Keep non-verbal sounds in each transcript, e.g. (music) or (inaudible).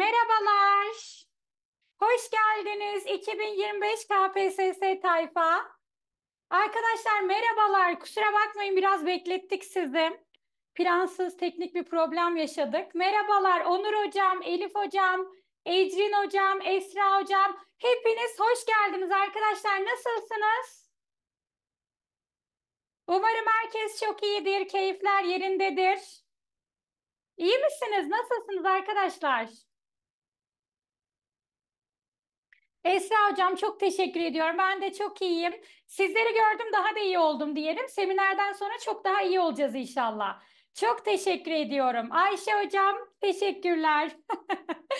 Merhabalar. Hoş geldiniz 2025 KPSS tayfa. Arkadaşlar merhabalar. Kusura bakmayın biraz beklettik sizi. Plansız teknik bir problem yaşadık. Merhabalar Onur hocam, Elif hocam, Ecrin hocam, Esra hocam. Hepiniz hoş geldiniz arkadaşlar. Nasılsınız? Umarım herkes çok iyidir, keyifler yerindedir. İyi misiniz? Nasılsınız arkadaşlar? Esra Hocam çok teşekkür ediyorum. Ben de çok iyiyim. Sizleri gördüm daha da iyi oldum diyelim. Seminerden sonra çok daha iyi olacağız inşallah. Çok teşekkür ediyorum. Ayşe Hocam teşekkürler. (laughs)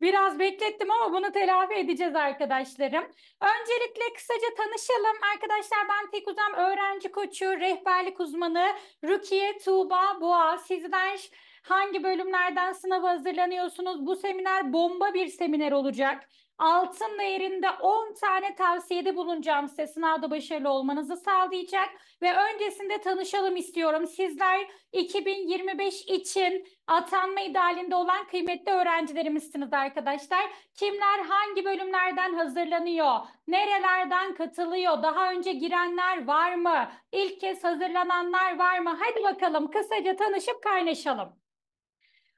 Biraz beklettim ama bunu telafi edeceğiz arkadaşlarım. Öncelikle kısaca tanışalım. Arkadaşlar ben Tek Uzam öğrenci koçu, rehberlik uzmanı Rukiye Tuğba Boğa. Sizden hangi bölümlerden sınava hazırlanıyorsunuz? Bu seminer bomba bir seminer olacak. Altın değerinde 10 tane tavsiyede bulunacağım size sınavda başarılı olmanızı sağlayacak ve öncesinde tanışalım istiyorum. Sizler 2025 için atanma idealinde olan kıymetli öğrencilerimizsiniz arkadaşlar. Kimler hangi bölümlerden hazırlanıyor? Nerelerden katılıyor? Daha önce girenler var mı? İlk kez hazırlananlar var mı? Hadi bakalım kısaca tanışıp kaynaşalım.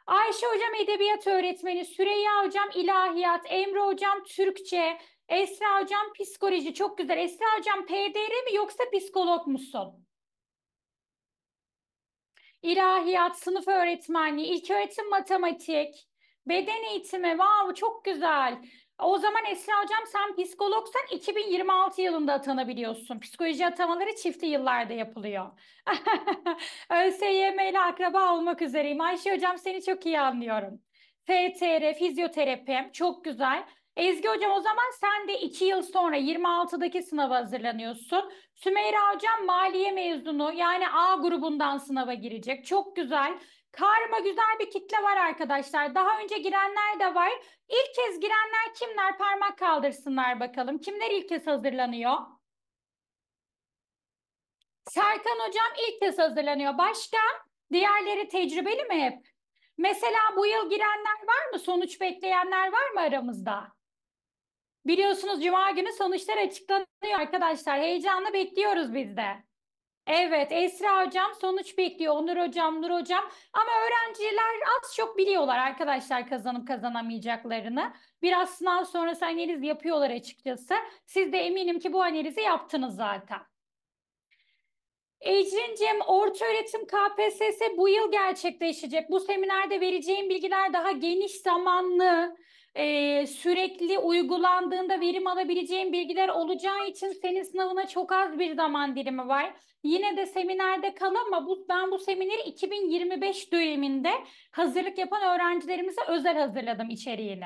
Ayşe hocam edebiyat öğretmeni, Süreyya hocam ilahiyat, Emre hocam Türkçe, Esra hocam psikoloji. Çok güzel. Esra hocam PDR mi yoksa psikolog musun? İlahiyat, sınıf öğretmenliği, ilköğretim matematik, Beden eğitimi, wow çok güzel. O zaman Esra Hocam sen psikologsan 2026 yılında atanabiliyorsun. Psikoloji atamaları çiftli yıllarda yapılıyor. (laughs) ÖSYM ile akraba olmak üzereyim. Ayşe Hocam seni çok iyi anlıyorum. FTR, fizyoterapi çok güzel. Ezgi Hocam o zaman sen de 2 yıl sonra 26'daki sınava hazırlanıyorsun. Sümeyra Hocam maliye mezunu yani A grubundan sınava girecek. Çok güzel. Karma güzel bir kitle var arkadaşlar. Daha önce girenler de var. İlk kez girenler kimler? Parmak kaldırsınlar bakalım. Kimler ilk kez hazırlanıyor? Serkan hocam ilk kez hazırlanıyor. Başka? Diğerleri tecrübeli mi hep? Mesela bu yıl girenler var mı? Sonuç bekleyenler var mı aramızda? Biliyorsunuz cuma günü sonuçlar açıklanıyor arkadaşlar. Heyecanla bekliyoruz biz de. Evet Esra hocam sonuç bekliyor. Onur hocam, Nur hocam. Ama öğrenciler az çok biliyorlar arkadaşlar kazanıp kazanamayacaklarını. Biraz sınav sonrası analiz yapıyorlar açıkçası. Siz de eminim ki bu analizi yaptınız zaten. Ecrin'cim öğretim KPSS bu yıl gerçekleşecek. Bu seminerde vereceğim bilgiler daha geniş zamanlı e, sürekli uygulandığında verim alabileceğin bilgiler olacağı için senin sınavına çok az bir zaman dilimi var. Yine de seminerde kal ama bu, ben bu semineri 2025 döneminde hazırlık yapan öğrencilerimize özel hazırladım içeriğini.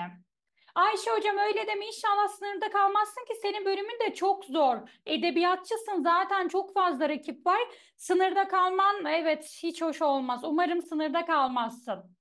Ayşe hocam öyle deme inşallah sınırda kalmazsın ki senin bölümün de çok zor. Edebiyatçısın zaten çok fazla rakip var. Sınırda kalman evet hiç hoş olmaz. Umarım sınırda kalmazsın.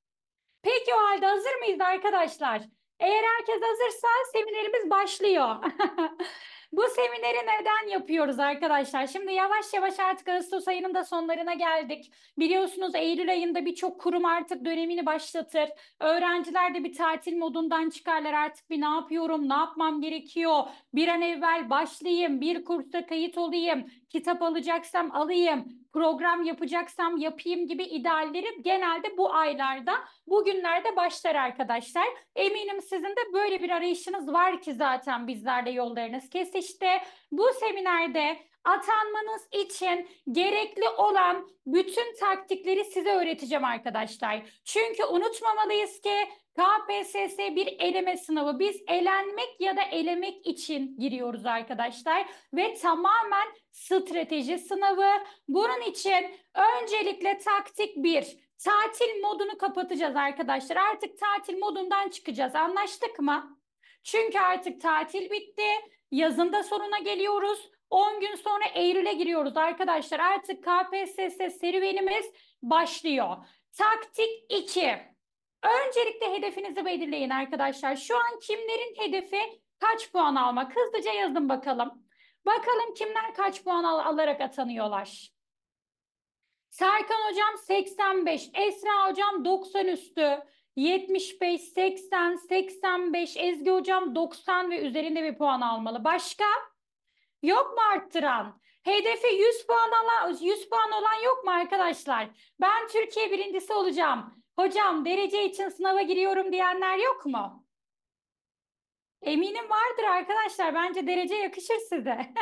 Peki o halde hazır mıyız arkadaşlar? Eğer herkes hazırsa seminerimiz başlıyor. (laughs) Bu semineri neden yapıyoruz arkadaşlar? Şimdi yavaş yavaş artık Ağustos ayının da sonlarına geldik. Biliyorsunuz Eylül ayında birçok kurum artık dönemini başlatır. Öğrenciler de bir tatil modundan çıkarlar artık bir ne yapıyorum, ne yapmam gerekiyor? Bir an evvel başlayayım, bir kursa kayıt olayım, kitap alacaksam alayım, program yapacaksam yapayım gibi ideallerim genelde bu aylarda, bugünlerde başlar arkadaşlar. Eminim sizin de böyle bir arayışınız var ki zaten bizlerle yollarınız kesişti. Bu seminerde Atanmanız için gerekli olan bütün taktikleri size öğreteceğim arkadaşlar. Çünkü unutmamalıyız ki KPSS bir eleme sınavı. Biz elenmek ya da elemek için giriyoruz arkadaşlar ve tamamen strateji sınavı. Bunun için öncelikle taktik 1. Tatil modunu kapatacağız arkadaşlar. Artık tatil modundan çıkacağız. Anlaştık mı? Çünkü artık tatil bitti. Yazında sonuna geliyoruz. 10 gün sonra Eylül'e giriyoruz arkadaşlar. Artık KPSS serüvenimiz başlıyor. Taktik 2. Öncelikle hedefinizi belirleyin arkadaşlar. Şu an kimlerin hedefi kaç puan almak? Hızlıca yazdım bakalım. Bakalım kimler kaç puan al alarak atanıyorlar? Serkan hocam 85, Esra hocam 90 üstü, 75, 80, 85, Ezgi hocam 90 ve üzerinde bir puan almalı. Başka? Yok mu arttıran? Hedefi 100 puan alan 100 puan olan yok mu arkadaşlar? Ben Türkiye birincisi olacağım. Hocam derece için sınava giriyorum diyenler yok mu? Eminim vardır arkadaşlar. Bence derece yakışır size.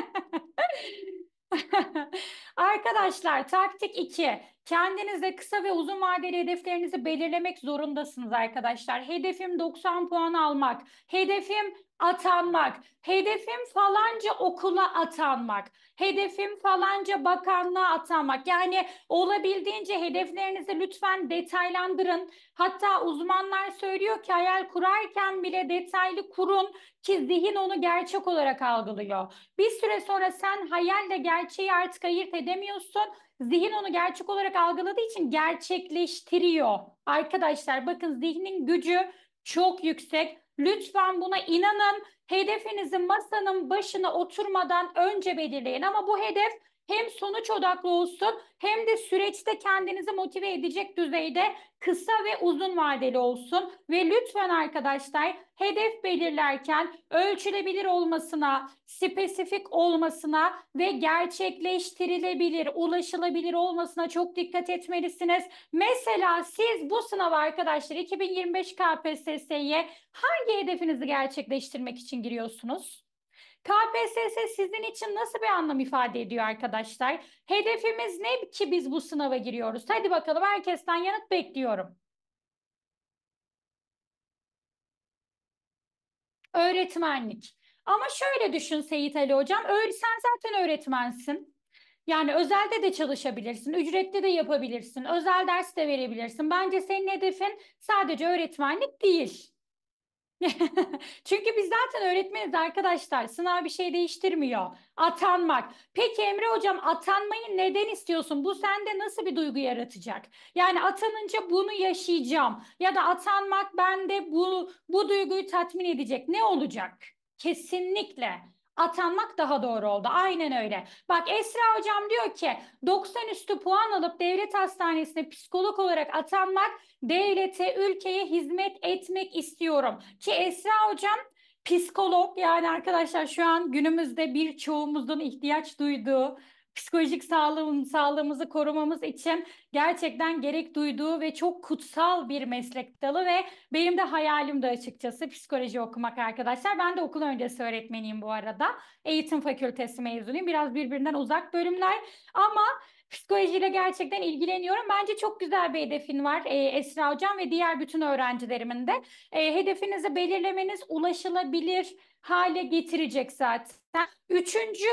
(laughs) arkadaşlar taktik 2. Kendinize kısa ve uzun vadeli hedeflerinizi belirlemek zorundasınız arkadaşlar. Hedefim 90 puan almak, hedefim atanmak, hedefim falanca okula atanmak, hedefim falanca bakanlığa atanmak. Yani olabildiğince hedeflerinizi lütfen detaylandırın. Hatta uzmanlar söylüyor ki hayal kurarken bile detaylı kurun ki zihin onu gerçek olarak algılıyor. Bir süre sonra sen hayalle gerçeği artık ayırt edemiyorsun Zihin onu gerçek olarak algıladığı için gerçekleştiriyor. Arkadaşlar bakın zihnin gücü çok yüksek. Lütfen buna inanın. Hedefinizi masanın başına oturmadan önce belirleyin ama bu hedef hem sonuç odaklı olsun hem de süreçte kendinizi motive edecek düzeyde kısa ve uzun vadeli olsun. Ve lütfen arkadaşlar hedef belirlerken ölçülebilir olmasına, spesifik olmasına ve gerçekleştirilebilir, ulaşılabilir olmasına çok dikkat etmelisiniz. Mesela siz bu sınav arkadaşlar 2025 KPSS'ye hangi hedefinizi gerçekleştirmek için giriyorsunuz? KPSS sizin için nasıl bir anlam ifade ediyor arkadaşlar? Hedefimiz ne ki biz bu sınava giriyoruz? Hadi bakalım herkesten yanıt bekliyorum. Öğretmenlik. Ama şöyle düşün Seyit Ali Hocam. Sen zaten öğretmensin. Yani özelde de çalışabilirsin, ücretli de yapabilirsin, özel ders de verebilirsin. Bence senin hedefin sadece öğretmenlik değil. (laughs) Çünkü biz zaten öğretmeniz arkadaşlar. Sınav bir şey değiştirmiyor. Atanmak. Peki Emre hocam atanmayı neden istiyorsun? Bu sende nasıl bir duygu yaratacak? Yani atanınca bunu yaşayacağım ya da atanmak bende bu bu duyguyu tatmin edecek. Ne olacak? Kesinlikle atanmak daha doğru oldu. Aynen öyle. Bak Esra hocam diyor ki 90 üstü puan alıp devlet hastanesine psikolog olarak atanmak devlete, ülkeye hizmet etmek istiyorum. Ki Esra hocam psikolog yani arkadaşlar şu an günümüzde birçoğumuzun ihtiyaç duyduğu psikolojik sağlığım, sağlığımızı korumamız için gerçekten gerek duyduğu ve çok kutsal bir meslek dalı ve benim de hayalim de açıkçası psikoloji okumak arkadaşlar. Ben de okul öncesi öğretmeniyim bu arada. Eğitim fakültesi mezunuyum. Biraz birbirinden uzak bölümler ama psikolojiyle gerçekten ilgileniyorum. Bence çok güzel bir hedefin var e, Esra Hocam ve diğer bütün öğrencilerimin de. E, hedefinizi belirlemeniz ulaşılabilir hale getirecek zaten. Üçüncü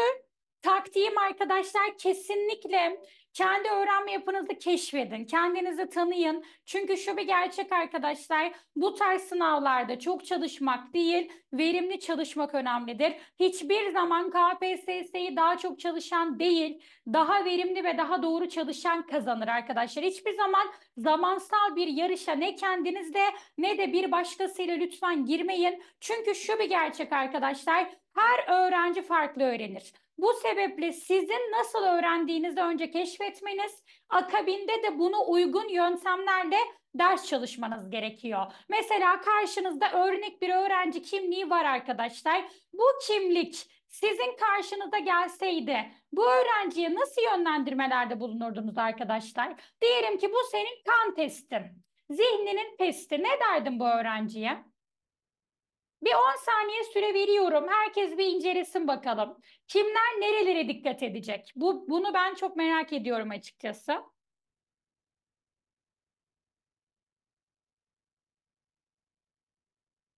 Taktiğim arkadaşlar kesinlikle kendi öğrenme yapınızı keşfedin. Kendinizi tanıyın. Çünkü şu bir gerçek arkadaşlar. Bu tarz sınavlarda çok çalışmak değil, verimli çalışmak önemlidir. Hiçbir zaman KPSS'yi daha çok çalışan değil, daha verimli ve daha doğru çalışan kazanır arkadaşlar. Hiçbir zaman zamansal bir yarışa ne kendinizde ne de bir başkasıyla lütfen girmeyin. Çünkü şu bir gerçek arkadaşlar. Her öğrenci farklı öğrenir. Bu sebeple sizin nasıl öğrendiğinizi önce keşfetmeniz, akabinde de bunu uygun yöntemlerle ders çalışmanız gerekiyor. Mesela karşınızda örnek bir öğrenci kimliği var arkadaşlar. Bu kimlik sizin karşınıza gelseydi bu öğrenciye nasıl yönlendirmelerde bulunurdunuz arkadaşlar? Diyelim ki bu senin kan testin. Zihninin testi. Ne derdin bu öğrenciye? Bir 10 saniye süre veriyorum. Herkes bir incelesin bakalım. Kimler nerelere dikkat edecek? Bu, bunu ben çok merak ediyorum açıkçası.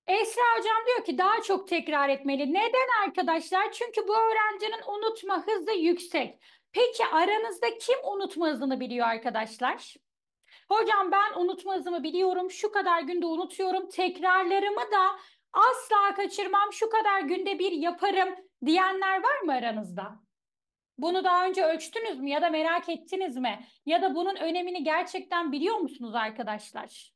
Esra hocam diyor ki daha çok tekrar etmeli. Neden arkadaşlar? Çünkü bu öğrencinin unutma hızı yüksek. Peki aranızda kim unutma hızını biliyor arkadaşlar? Hocam ben unutma hızımı biliyorum. Şu kadar günde unutuyorum. Tekrarlarımı da asla kaçırmam şu kadar günde bir yaparım diyenler var mı aranızda? Bunu daha önce ölçtünüz mü ya da merak ettiniz mi? Ya da bunun önemini gerçekten biliyor musunuz arkadaşlar?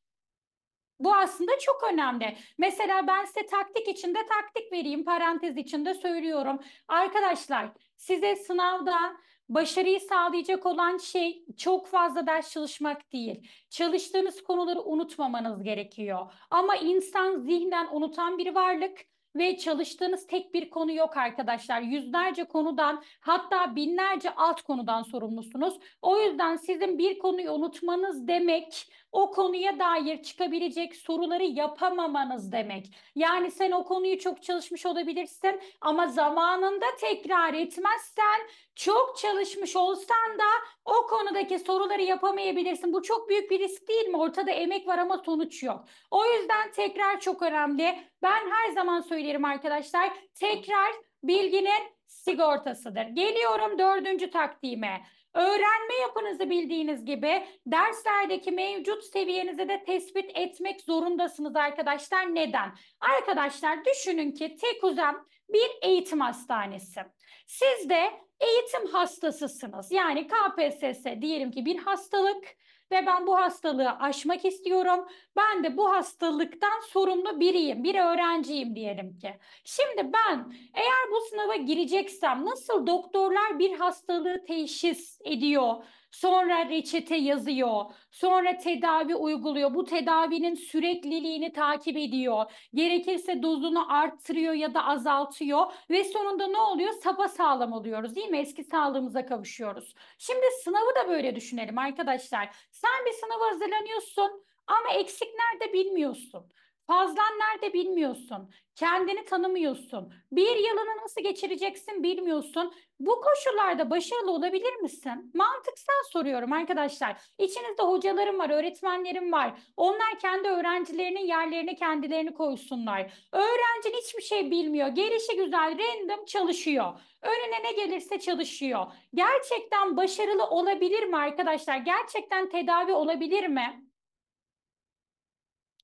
Bu aslında çok önemli. Mesela ben size taktik içinde taktik vereyim parantez içinde söylüyorum. Arkadaşlar size sınavda başarıyı sağlayacak olan şey çok fazla ders çalışmak değil. Çalıştığınız konuları unutmamanız gerekiyor. Ama insan zihnen unutan bir varlık ve çalıştığınız tek bir konu yok arkadaşlar. Yüzlerce konudan hatta binlerce alt konudan sorumlusunuz. O yüzden sizin bir konuyu unutmanız demek o konuya dair çıkabilecek soruları yapamamanız demek. Yani sen o konuyu çok çalışmış olabilirsin ama zamanında tekrar etmezsen çok çalışmış olsan da o konudaki soruları yapamayabilirsin. Bu çok büyük bir risk değil mi? Ortada emek var ama sonuç yok. O yüzden tekrar çok önemli. Ben her zaman söylerim arkadaşlar. Tekrar bilginin sigortasıdır. Geliyorum dördüncü takdime. Öğrenme yapınızı bildiğiniz gibi derslerdeki mevcut seviyenizi de tespit etmek zorundasınız arkadaşlar. Neden? Arkadaşlar düşünün ki Tekuzem bir eğitim hastanesi. Siz de eğitim hastasısınız. Yani KPSS diyelim ki bir hastalık ve ben bu hastalığı aşmak istiyorum. Ben de bu hastalıktan sorumlu biriyim, bir öğrenciyim diyelim ki. Şimdi ben eğer bu sınava gireceksem nasıl doktorlar bir hastalığı teşhis ediyor Sonra reçete yazıyor. Sonra tedavi uyguluyor. Bu tedavinin sürekliliğini takip ediyor. Gerekirse dozunu arttırıyor ya da azaltıyor ve sonunda ne oluyor? Sapa sağlam oluyoruz değil mi? Eski sağlığımıza kavuşuyoruz. Şimdi sınavı da böyle düşünelim arkadaşlar. Sen bir sınava hazırlanıyorsun ama eksik nerede bilmiyorsun. Fazlan nerede bilmiyorsun. Kendini tanımıyorsun. Bir yılını nasıl geçireceksin bilmiyorsun. Bu koşullarda başarılı olabilir misin? Mantıksal soruyorum arkadaşlar. İçinizde hocalarım var, öğretmenlerim var. Onlar kendi öğrencilerinin yerlerine kendilerini koysunlar. Öğrencin hiçbir şey bilmiyor. Gelişi güzel, random çalışıyor. Önüne ne gelirse çalışıyor. Gerçekten başarılı olabilir mi arkadaşlar? Gerçekten tedavi olabilir mi?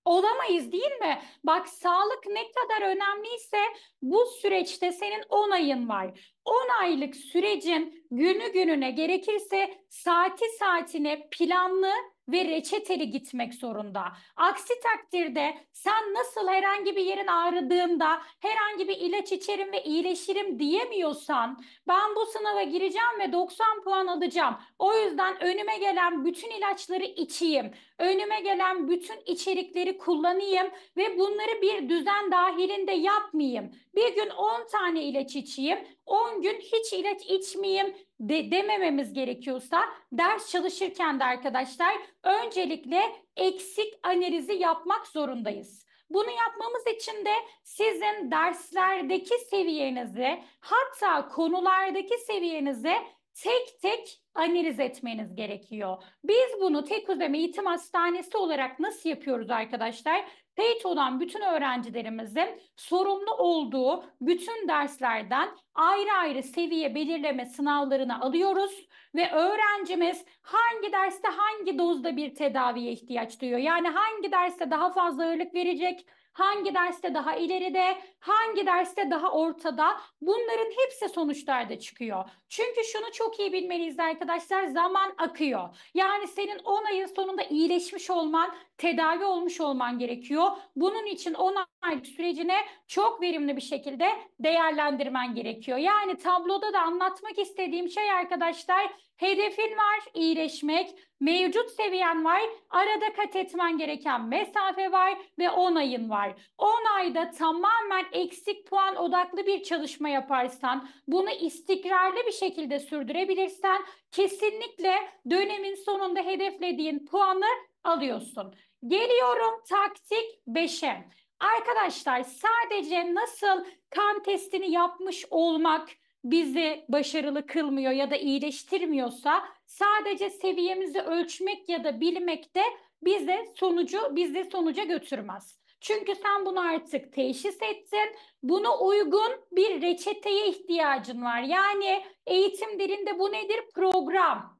olamayız değil mi? Bak sağlık ne kadar önemliyse bu süreçte senin onayın var. 10 aylık sürecin günü gününe gerekirse saati saatine planlı ve reçeteli gitmek zorunda. Aksi takdirde sen nasıl herhangi bir yerin ağrıdığında herhangi bir ilaç içerim ve iyileşirim diyemiyorsan ben bu sınava gireceğim ve 90 puan alacağım. O yüzden önüme gelen bütün ilaçları içeyim. Önüme gelen bütün içerikleri kullanayım ve bunları bir düzen dahilinde yapmayayım. Bir gün 10 tane ilaç içeyim, 10 gün hiç ilaç içmeyeyim, de, demememiz gerekiyorsa ders çalışırken de arkadaşlar öncelikle eksik analizi yapmak zorundayız. Bunu yapmamız için de sizin derslerdeki seviyenizi hatta konulardaki seviyenizi tek tek analiz etmeniz gerekiyor. Biz bunu tek ödeme eğitim hastanesi olarak nasıl yapıyoruz arkadaşlar? Peyto'dan bütün öğrencilerimizin sorumlu olduğu bütün derslerden ayrı ayrı seviye belirleme sınavlarını alıyoruz ve öğrencimiz hangi derste hangi dozda bir tedaviye ihtiyaç duyuyor? Yani hangi derste daha fazla ağırlık verecek, hangi derste daha ileride, hangi derste daha ortada bunların hepsi sonuçlarda çıkıyor. Çünkü şunu çok iyi bilmeliyiz arkadaşlar zaman akıyor. Yani senin 10 ayın sonunda iyileşmiş olman, tedavi olmuş olman gerekiyor. Bunun için 10 sonraki sürecine çok verimli bir şekilde değerlendirmen gerekiyor. Yani tabloda da anlatmak istediğim şey arkadaşlar hedefin var iyileşmek, mevcut seviyen var, arada kat etmen gereken mesafe var ve 10 ayın var. 10 ayda tamamen eksik puan odaklı bir çalışma yaparsan, bunu istikrarlı bir şekilde sürdürebilirsen kesinlikle dönemin sonunda hedeflediğin puanı alıyorsun. Geliyorum taktik 5'e. Arkadaşlar sadece nasıl kan testini yapmış olmak bizi başarılı kılmıyor ya da iyileştirmiyorsa sadece seviyemizi ölçmek ya da bilmek de bize sonucu bizi sonuca götürmez. Çünkü sen bunu artık teşhis ettin. Buna uygun bir reçeteye ihtiyacın var. Yani eğitim dilinde bu nedir? Program.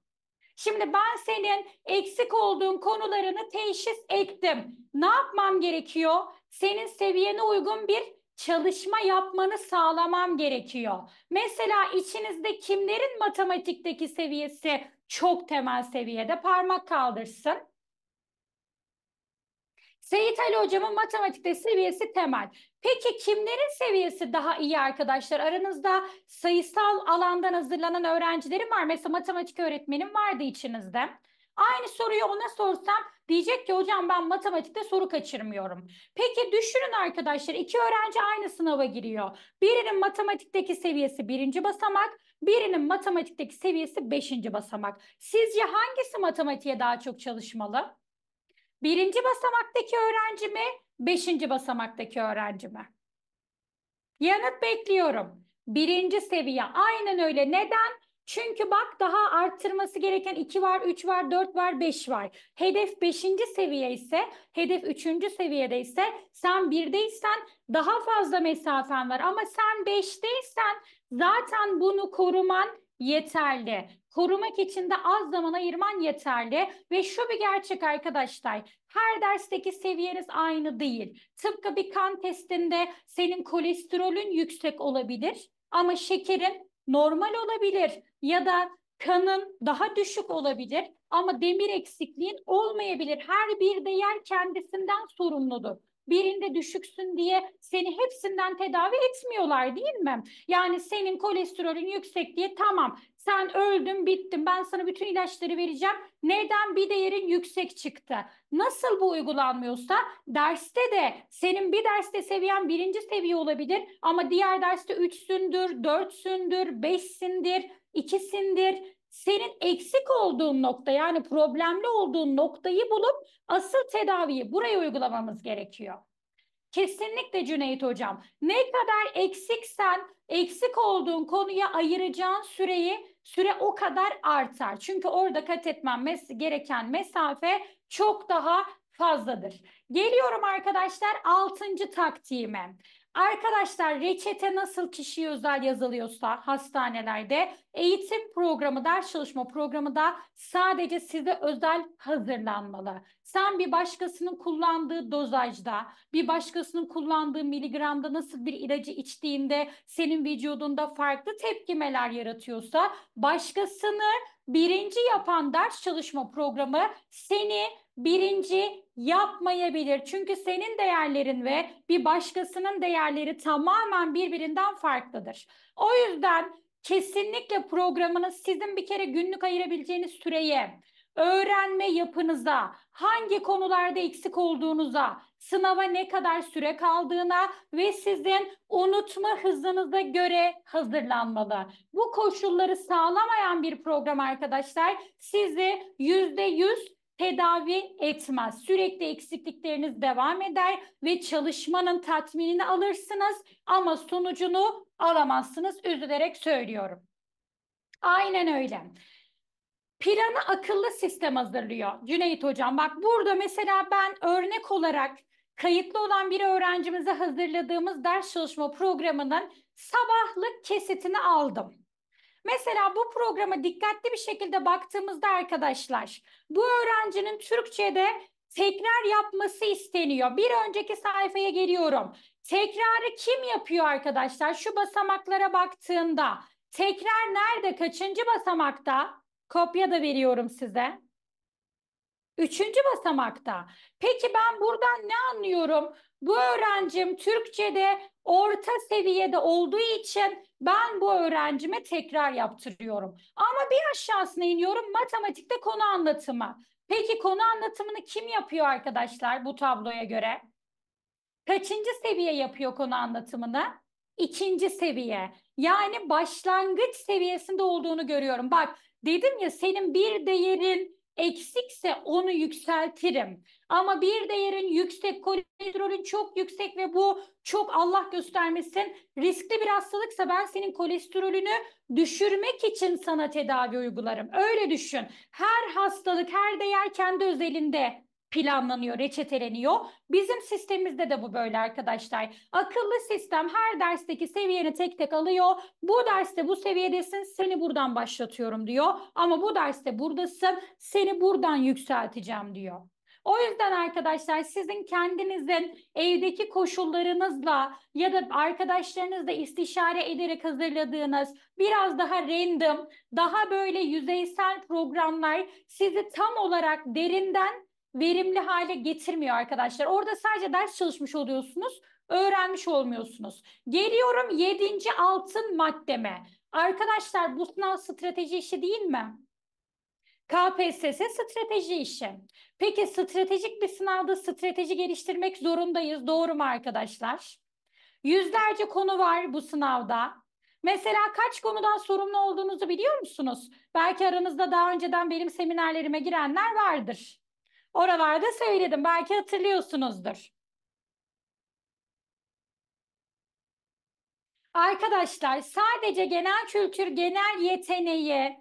Şimdi ben senin eksik olduğun konularını teşhis ettim. Ne yapmam gerekiyor? senin seviyene uygun bir çalışma yapmanı sağlamam gerekiyor. Mesela içinizde kimlerin matematikteki seviyesi çok temel seviyede parmak kaldırsın. Seyit Ali hocamın matematikte seviyesi temel. Peki kimlerin seviyesi daha iyi arkadaşlar? Aranızda sayısal alandan hazırlanan öğrencilerim var. Mesela matematik öğretmenim vardı içinizde. Aynı soruyu ona sorsam diyecek ki hocam ben matematikte soru kaçırmıyorum. Peki düşünün arkadaşlar iki öğrenci aynı sınava giriyor. Birinin matematikteki seviyesi birinci basamak, birinin matematikteki seviyesi beşinci basamak. Sizce hangisi matematiğe daha çok çalışmalı? Birinci basamaktaki öğrenci mi? Beşinci basamaktaki öğrenci mi? Yanıt bekliyorum. Birinci seviye aynen öyle. Neden? Çünkü bak daha arttırması gereken 2 var, 3 var, 4 var, 5 var. Hedef 5. seviye ise, hedef 3. seviyede ise sen 1'deysen daha fazla mesafen var. Ama sen 5'teysen zaten bunu koruman yeterli. Korumak için de az zaman ayırman yeterli ve şu bir gerçek arkadaşlar. Her dersteki seviyeniz aynı değil. Tıpkı bir kan testinde senin kolesterolün yüksek olabilir ama şekerin normal olabilir ya da kanın daha düşük olabilir ama demir eksikliğin olmayabilir. Her bir değer kendisinden sorumludur. Birinde düşüksün diye seni hepsinden tedavi etmiyorlar değil mi? Yani senin kolesterolün yüksek diye tamam sen öldün bittin ben sana bütün ilaçları vereceğim. Neden bir değerin yüksek çıktı? Nasıl bu uygulanmıyorsa derste de senin bir derste seviyen birinci seviye olabilir ama diğer derste üçsündür, dörtsündür, beşsindir ikisindir. Senin eksik olduğun nokta yani problemli olduğun noktayı bulup asıl tedaviyi buraya uygulamamız gerekiyor. Kesinlikle Cüneyt Hocam. Ne kadar eksiksen eksik olduğun konuya ayıracağın süreyi süre o kadar artar. Çünkü orada kat etmen mes gereken mesafe çok daha fazladır. Geliyorum arkadaşlar altıncı taktiğime. Arkadaşlar reçete nasıl kişi özel yazılıyorsa hastanelerde eğitim programı, ders çalışma programı da sadece size özel hazırlanmalı. Sen bir başkasının kullandığı dozajda, bir başkasının kullandığı miligramda nasıl bir ilacı içtiğinde senin vücudunda farklı tepkimeler yaratıyorsa başkasını birinci yapan ders çalışma programı seni Birinci yapmayabilir. Çünkü senin değerlerin ve bir başkasının değerleri tamamen birbirinden farklıdır. O yüzden kesinlikle programınız sizin bir kere günlük ayırabileceğiniz süreye, öğrenme yapınıza, hangi konularda eksik olduğunuza, sınava ne kadar süre kaldığına ve sizin unutma hızınıza göre hazırlanmalı. Bu koşulları sağlamayan bir program arkadaşlar sizi yüzde yüz tedavi etmez. Sürekli eksiklikleriniz devam eder ve çalışmanın tatminini alırsınız ama sonucunu alamazsınız. Üzülerek söylüyorum. Aynen öyle. Planı akıllı sistem hazırlıyor Cüneyt Hocam. Bak burada mesela ben örnek olarak kayıtlı olan bir öğrencimize hazırladığımız ders çalışma programının sabahlık kesitini aldım. Mesela bu programa dikkatli bir şekilde baktığımızda arkadaşlar bu öğrencinin Türkçe'de tekrar yapması isteniyor. Bir önceki sayfaya geliyorum. Tekrarı kim yapıyor arkadaşlar? Şu basamaklara baktığımda tekrar nerede? Kaçıncı basamakta? Kopya da veriyorum size. Üçüncü basamakta. Peki ben buradan ne anlıyorum? Bu öğrencim Türkçe'de orta seviyede olduğu için ben bu öğrencime tekrar yaptırıyorum. Ama bir aşağısına iniyorum matematikte konu anlatımı. Peki konu anlatımını kim yapıyor arkadaşlar bu tabloya göre? Kaçıncı seviye yapıyor konu anlatımını? İkinci seviye. Yani başlangıç seviyesinde olduğunu görüyorum. Bak dedim ya senin bir değerin Eksikse onu yükseltirim. Ama bir değerin yüksek, kolesterolün çok yüksek ve bu çok Allah göstermesin riskli bir hastalıksa ben senin kolesterolünü düşürmek için sana tedavi uygularım. Öyle düşün. Her hastalık, her değer kendi özelinde planlanıyor, reçeteleniyor. Bizim sistemimizde de bu böyle arkadaşlar. Akıllı sistem her dersteki seviyeni tek tek alıyor. Bu derste bu seviyedesin, seni buradan başlatıyorum diyor. Ama bu derste buradasın, seni buradan yükselteceğim diyor. O yüzden arkadaşlar sizin kendinizin evdeki koşullarınızla ya da arkadaşlarınızla istişare ederek hazırladığınız biraz daha random, daha böyle yüzeysel programlar sizi tam olarak derinden verimli hale getirmiyor arkadaşlar. Orada sadece ders çalışmış oluyorsunuz, öğrenmiş olmuyorsunuz. Geliyorum yedinci altın maddeme. Arkadaşlar bu sınav strateji işi değil mi? KPSS strateji işi. Peki stratejik bir sınavda strateji geliştirmek zorundayız. Doğru mu arkadaşlar? Yüzlerce konu var bu sınavda. Mesela kaç konudan sorumlu olduğunuzu biliyor musunuz? Belki aranızda daha önceden benim seminerlerime girenler vardır. Oralarda söyledim. Belki hatırlıyorsunuzdur. Arkadaşlar sadece genel kültür, genel yeteneği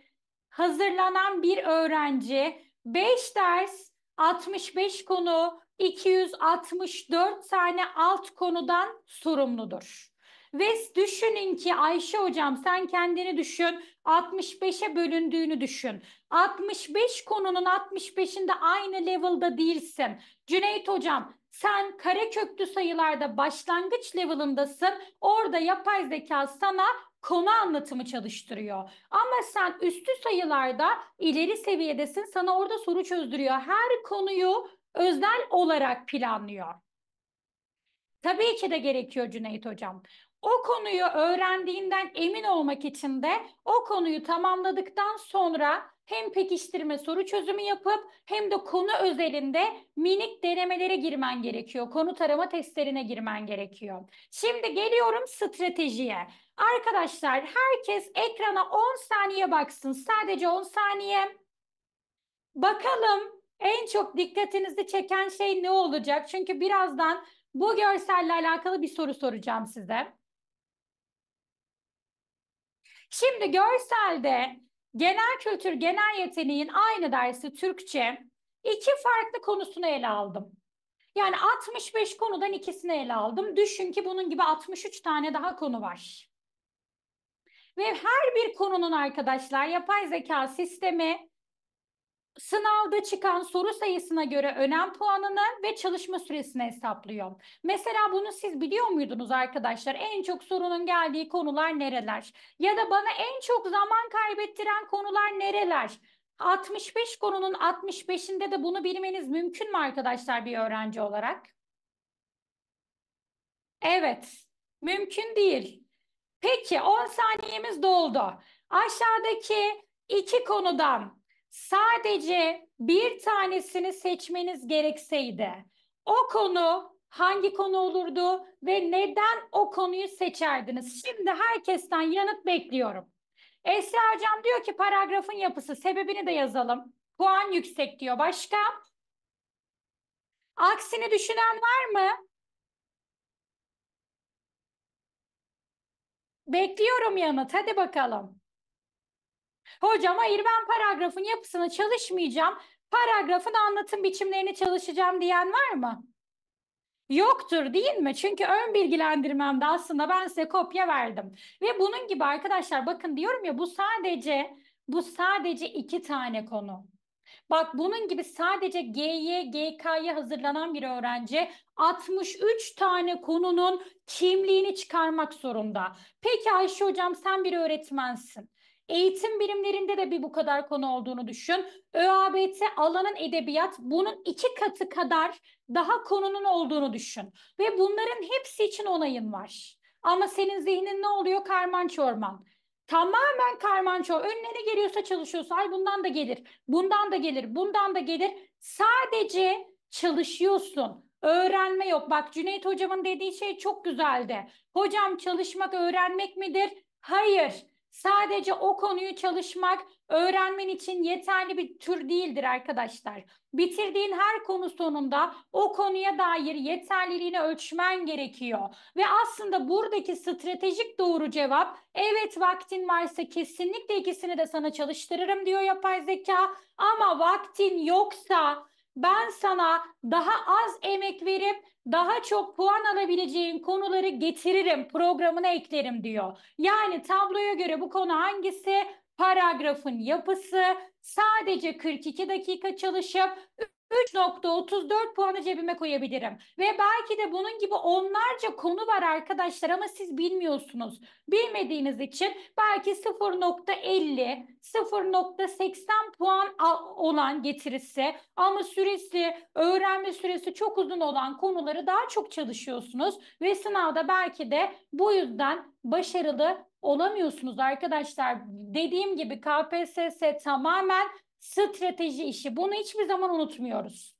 hazırlanan bir öğrenci 5 ders, 65 konu, 264 tane alt konudan sorumludur. Ve düşünün ki Ayşe hocam sen kendini düşün. 65'e bölündüğünü düşün. 65 konunun 65'inde aynı level'da değilsin. Cüneyt hocam sen kare köklü sayılarda başlangıç level'ındasın. Orada yapay zeka sana konu anlatımı çalıştırıyor. Ama sen üstü sayılarda ileri seviyedesin. Sana orada soru çözdürüyor. Her konuyu özel olarak planlıyor. Tabii ki de gerekiyor Cüneyt Hocam. O konuyu öğrendiğinden emin olmak için de o konuyu tamamladıktan sonra hem pekiştirme soru çözümü yapıp hem de konu özelinde minik denemelere girmen gerekiyor. Konu tarama testlerine girmen gerekiyor. Şimdi geliyorum stratejiye. Arkadaşlar herkes ekrana 10 saniye baksın. Sadece 10 saniye. Bakalım en çok dikkatinizi çeken şey ne olacak? Çünkü birazdan bu görselle alakalı bir soru soracağım size. Şimdi görselde genel kültür, genel yeteneğin aynı dersi Türkçe iki farklı konusunu ele aldım. Yani 65 konudan ikisini ele aldım. Düşün ki bunun gibi 63 tane daha konu var. Ve her bir konunun arkadaşlar yapay zeka sistemi sınavda çıkan soru sayısına göre önem puanını ve çalışma süresini hesaplıyor. Mesela bunu siz biliyor muydunuz arkadaşlar? En çok sorunun geldiği konular nereler? Ya da bana en çok zaman kaybettiren konular nereler? 65 konunun 65'inde de bunu bilmeniz mümkün mü arkadaşlar bir öğrenci olarak? Evet, mümkün değil. Peki 10 saniyemiz doldu. Aşağıdaki iki konudan sadece bir tanesini seçmeniz gerekseydi o konu hangi konu olurdu ve neden o konuyu seçerdiniz? Şimdi herkesten yanıt bekliyorum. Esra Hocam diyor ki paragrafın yapısı sebebini de yazalım. Puan yüksek diyor. Başka? Aksini düşünen var mı? Bekliyorum yanıt. Hadi bakalım. Hocam hayır ben paragrafın yapısını çalışmayacağım. Paragrafın anlatım biçimlerini çalışacağım diyen var mı? Yoktur değil mi? Çünkü ön bilgilendirmemde aslında ben size kopya verdim. Ve bunun gibi arkadaşlar bakın diyorum ya bu sadece bu sadece iki tane konu. Bak bunun gibi sadece G'ye, GK'ya hazırlanan bir öğrenci 63 tane konunun kimliğini çıkarmak zorunda. Peki Ayşe hocam sen bir öğretmensin. Eğitim birimlerinde de bir bu kadar konu olduğunu düşün. ÖABT alanın edebiyat bunun iki katı kadar daha konunun olduğunu düşün. Ve bunların hepsi için onayın var. Ama senin zihnin ne oluyor? Karman çorman. Tamamen karman çorman. Önüne ne geliyorsa çalışıyorsa ay bundan da gelir, bundan da gelir, bundan da gelir. Sadece çalışıyorsun. Öğrenme yok. Bak Cüneyt hocamın dediği şey çok güzeldi. Hocam çalışmak öğrenmek midir? Hayır. Sadece o konuyu çalışmak öğrenmen için yeterli bir tür değildir arkadaşlar. Bitirdiğin her konu sonunda o konuya dair yeterliliğini ölçmen gerekiyor. Ve aslında buradaki stratejik doğru cevap evet vaktin varsa kesinlikle ikisini de sana çalıştırırım diyor yapay zeka. Ama vaktin yoksa ben sana daha az emek verip daha çok puan alabileceğin konuları getiririm, programına eklerim diyor. Yani tabloya göre bu konu hangisi? Paragrafın yapısı, sadece 42 dakika çalışıp 3.34 puanı cebime koyabilirim. Ve belki de bunun gibi onlarca konu var arkadaşlar ama siz bilmiyorsunuz. Bilmediğiniz için belki 0.50, 0.80 puan olan getirisi ama süresi, öğrenme süresi çok uzun olan konuları daha çok çalışıyorsunuz ve sınavda belki de bu yüzden başarılı olamıyorsunuz arkadaşlar. Dediğim gibi KPSS tamamen strateji işi. Bunu hiçbir zaman unutmuyoruz.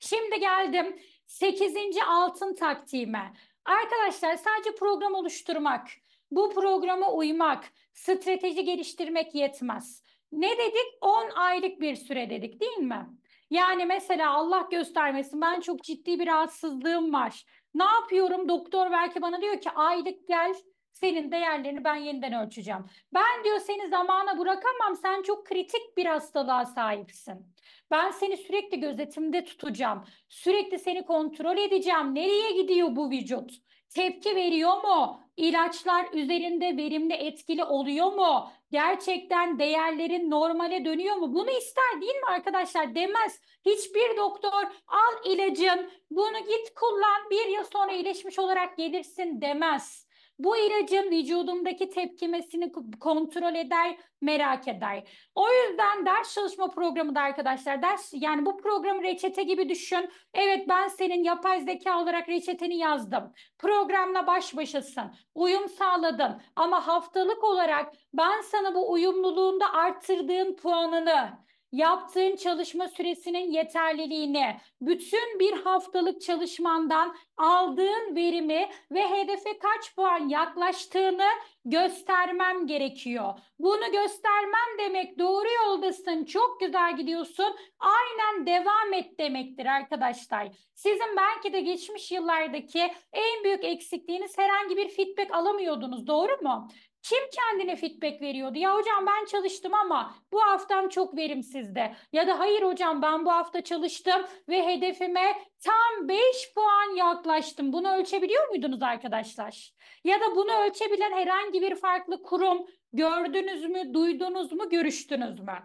Şimdi geldim 8. altın taktiğime. Arkadaşlar sadece program oluşturmak, bu programa uymak, strateji geliştirmek yetmez. Ne dedik? 10 aylık bir süre dedik değil mi? Yani mesela Allah göstermesin ben çok ciddi bir rahatsızlığım var. Ne yapıyorum? Doktor belki bana diyor ki aylık gel senin değerlerini ben yeniden ölçeceğim. Ben diyor seni zamana bırakamam. Sen çok kritik bir hastalığa sahipsin. Ben seni sürekli gözetimde tutacağım. Sürekli seni kontrol edeceğim. Nereye gidiyor bu vücut? Tepki veriyor mu? İlaçlar üzerinde verimli etkili oluyor mu? Gerçekten değerlerin normale dönüyor mu? Bunu ister değil mi arkadaşlar? Demez. Hiçbir doktor al ilacın bunu git kullan bir yıl sonra iyileşmiş olarak gelirsin demez. Bu ilacın vücudumdaki tepkimesini kontrol eder, merak eder. O yüzden ders çalışma programı da arkadaşlar ders yani bu programı reçete gibi düşün. Evet ben senin yapay zeka olarak reçeteni yazdım. Programla baş başasın. Uyum sağladın ama haftalık olarak ben sana bu uyumluluğunda arttırdığım puanını yaptığın çalışma süresinin yeterliliğini, bütün bir haftalık çalışmandan aldığın verimi ve hedefe kaç puan yaklaştığını göstermem gerekiyor. Bunu göstermem demek doğru yoldasın, çok güzel gidiyorsun, aynen devam et demektir arkadaşlar. Sizin belki de geçmiş yıllardaki en büyük eksikliğiniz herhangi bir feedback alamıyordunuz, doğru mu? Kim kendine feedback veriyordu? Ya hocam ben çalıştım ama bu haftam çok verimsizdi. Ya da hayır hocam ben bu hafta çalıştım ve hedefime tam 5 puan yaklaştım. Bunu ölçebiliyor muydunuz arkadaşlar? Ya da bunu ölçebilen herhangi bir farklı kurum gördünüz mü, duydunuz mu, görüştünüz mü?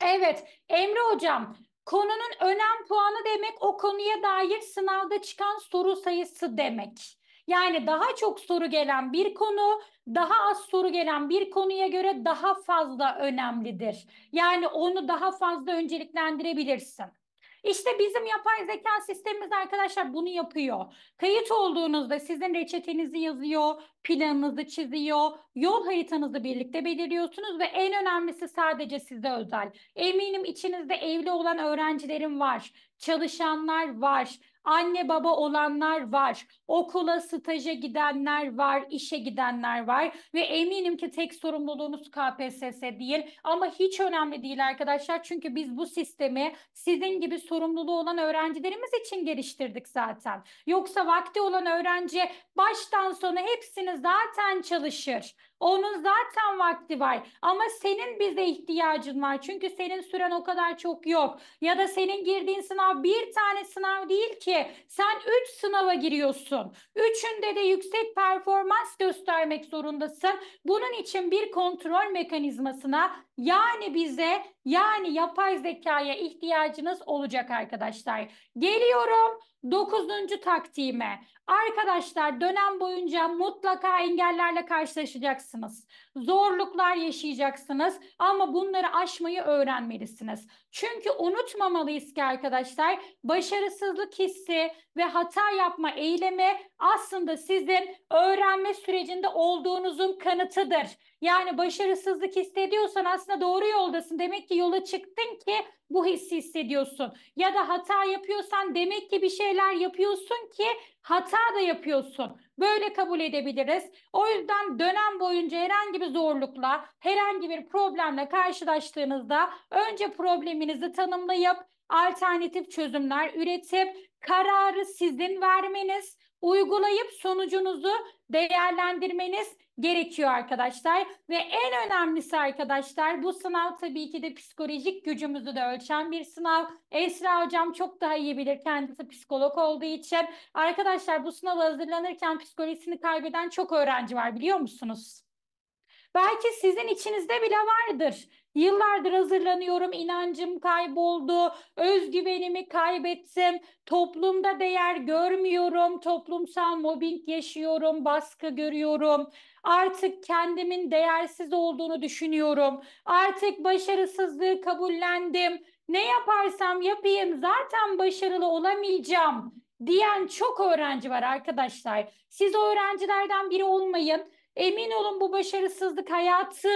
Evet, Emre Hocam, konunun önem puanı demek o konuya dair sınavda çıkan soru sayısı demek. Yani daha çok soru gelen bir konu, daha az soru gelen bir konuya göre daha fazla önemlidir. Yani onu daha fazla önceliklendirebilirsin. İşte bizim yapay zeka sistemimiz arkadaşlar bunu yapıyor. Kayıt olduğunuzda sizin reçetenizi yazıyor, planınızı çiziyor, yol haritanızı birlikte belirliyorsunuz ve en önemlisi sadece size özel. Eminim içinizde evli olan öğrencilerim var, çalışanlar var Anne baba olanlar var. Okula, staja gidenler var, işe gidenler var ve eminim ki tek sorumluluğunuz KPSS değil ama hiç önemli değil arkadaşlar. Çünkü biz bu sistemi sizin gibi sorumluluğu olan öğrencilerimiz için geliştirdik zaten. Yoksa vakti olan öğrenci baştan sona hepsini zaten çalışır. Onun zaten vakti var. Ama senin bize ihtiyacın var. Çünkü senin süren o kadar çok yok. Ya da senin girdiğin sınav bir tane sınav değil ki. Sen üç sınava giriyorsun. Üçünde de yüksek performans göstermek zorundasın. Bunun için bir kontrol mekanizmasına yani bize yani yapay zekaya ihtiyacınız olacak arkadaşlar. Geliyorum. Dokuzuncu taktiğime. Arkadaşlar dönem boyunca mutlaka engellerle karşılaşacaksınız. Zorluklar yaşayacaksınız ama bunları aşmayı öğrenmelisiniz. Çünkü unutmamalıyız ki arkadaşlar başarısızlık hissi ve hata yapma eylemi aslında sizin öğrenme sürecinde olduğunuzun kanıtıdır. Yani başarısızlık hissediyorsan aslında doğru yoldasın. Demek ki yola çıktın ki bu hissi hissediyorsun. Ya da hata yapıyorsan demek ki bir şeyler yapıyorsun ki hata da yapıyorsun. Böyle kabul edebiliriz. O yüzden dönem boyunca herhangi bir zorlukla, herhangi bir problemle karşılaştığınızda önce probleminizi tanımlayıp alternatif çözümler üretip kararı sizin vermeniz uygulayıp sonucunuzu değerlendirmeniz gerekiyor arkadaşlar. Ve en önemlisi arkadaşlar bu sınav tabii ki de psikolojik gücümüzü de ölçen bir sınav. Esra hocam çok daha iyi bilir kendisi psikolog olduğu için. Arkadaşlar bu sınav hazırlanırken psikolojisini kaybeden çok öğrenci var biliyor musunuz? Belki sizin içinizde bile vardır. Yıllardır hazırlanıyorum, inancım kayboldu, özgüvenimi kaybettim, toplumda değer görmüyorum, toplumsal mobbing yaşıyorum, baskı görüyorum. Artık kendimin değersiz olduğunu düşünüyorum. Artık başarısızlığı kabullendim. Ne yaparsam yapayım zaten başarılı olamayacağım diyen çok öğrenci var arkadaşlar. Siz o öğrencilerden biri olmayın. Emin olun bu başarısızlık hayatı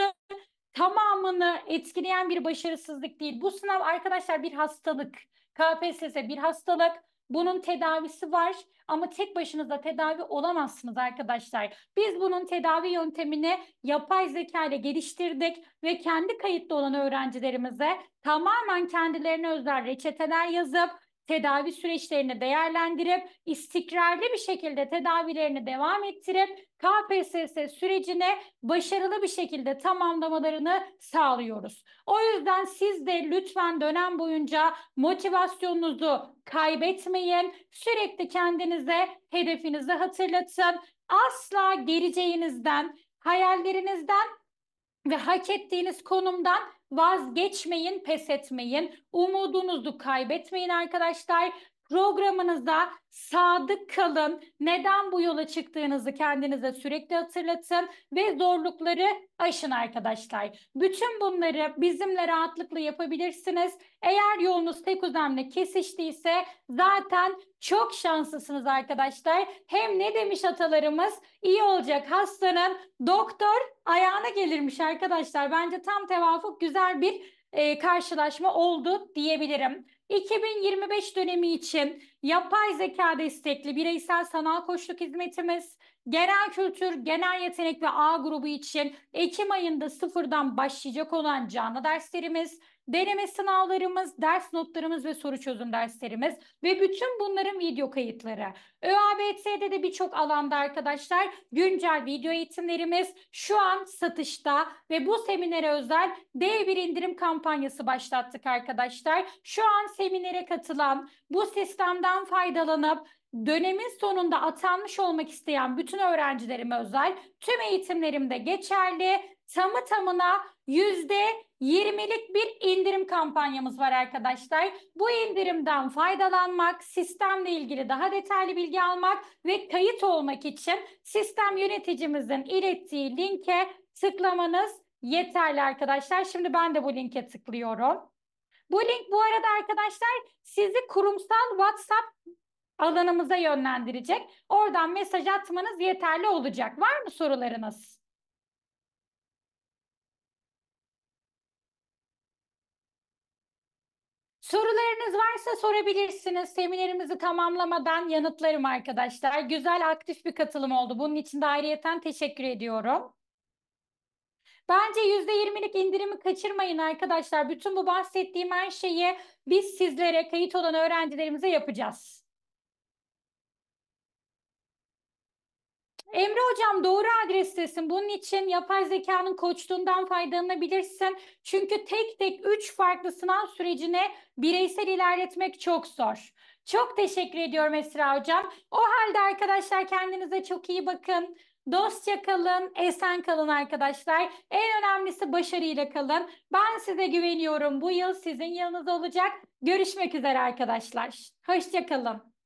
tamamını etkileyen bir başarısızlık değil. Bu sınav arkadaşlar bir hastalık. KPSS bir hastalık. Bunun tedavisi var ama tek başınıza tedavi olamazsınız arkadaşlar. Biz bunun tedavi yöntemini yapay zeka ile geliştirdik ve kendi kayıtlı olan öğrencilerimize tamamen kendilerine özel reçeteler yazıp tedavi süreçlerini değerlendirip istikrarlı bir şekilde tedavilerini devam ettirip KPSS sürecine başarılı bir şekilde tamamlamalarını sağlıyoruz. O yüzden siz de lütfen dönem boyunca motivasyonunuzu kaybetmeyin. Sürekli kendinize hedefinizi hatırlatın. Asla geleceğinizden, hayallerinizden ve hak ettiğiniz konumdan Vazgeçmeyin, pes etmeyin. Umudunuzu kaybetmeyin arkadaşlar. Programınıza sadık kalın. Neden bu yola çıktığınızı kendinize sürekli hatırlatın ve zorlukları aşın arkadaşlar. Bütün bunları bizimle rahatlıkla yapabilirsiniz. Eğer yolunuz tek uzamla kesiştiyse zaten çok şanslısınız arkadaşlar. Hem ne demiş atalarımız? İyi olacak hastanın doktor ayağına gelirmiş arkadaşlar. Bence tam tevafuk güzel bir e, karşılaşma oldu diyebilirim. 2025 dönemi için yapay zeka destekli bireysel sanal koçluk hizmetimiz, genel kültür, genel yetenek ve A grubu için Ekim ayında sıfırdan başlayacak olan canlı derslerimiz, deneme sınavlarımız, ders notlarımız ve soru çözüm derslerimiz ve bütün bunların video kayıtları. ÖABT'de de birçok alanda arkadaşlar güncel video eğitimlerimiz şu an satışta ve bu seminere özel dev bir indirim kampanyası başlattık arkadaşlar. Şu an seminere katılan, bu sistemden faydalanıp dönemin sonunda atanmış olmak isteyen bütün öğrencilerime özel tüm eğitimlerimde geçerli tamı tamına yüzde 20'lik bir indirim kampanyamız var arkadaşlar. Bu indirimden faydalanmak, sistemle ilgili daha detaylı bilgi almak ve kayıt olmak için sistem yöneticimizin ilettiği linke tıklamanız yeterli arkadaşlar. Şimdi ben de bu linke tıklıyorum. Bu link bu arada arkadaşlar sizi kurumsal WhatsApp alanımıza yönlendirecek. Oradan mesaj atmanız yeterli olacak. Var mı sorularınız? Sorularınız varsa sorabilirsiniz. Seminerimizi tamamlamadan yanıtlarım arkadaşlar. Güzel aktif bir katılım oldu. Bunun için de ayrıyeten teşekkür ediyorum. Bence %20'lik indirimi kaçırmayın arkadaşlar. Bütün bu bahsettiğim her şeyi biz sizlere kayıt olan öğrencilerimize yapacağız. Emre Hocam doğru adrestesin. Bunun için yapay zekanın koçluğundan faydalanabilirsin. Çünkü tek tek üç farklı sınav sürecine bireysel ilerletmek çok zor. Çok teşekkür ediyorum Esra Hocam. O halde arkadaşlar kendinize çok iyi bakın. Dostça kalın, esen kalın arkadaşlar. En önemlisi başarıyla kalın. Ben size güveniyorum. Bu yıl sizin yanınız olacak. Görüşmek üzere arkadaşlar. Hoşça kalın.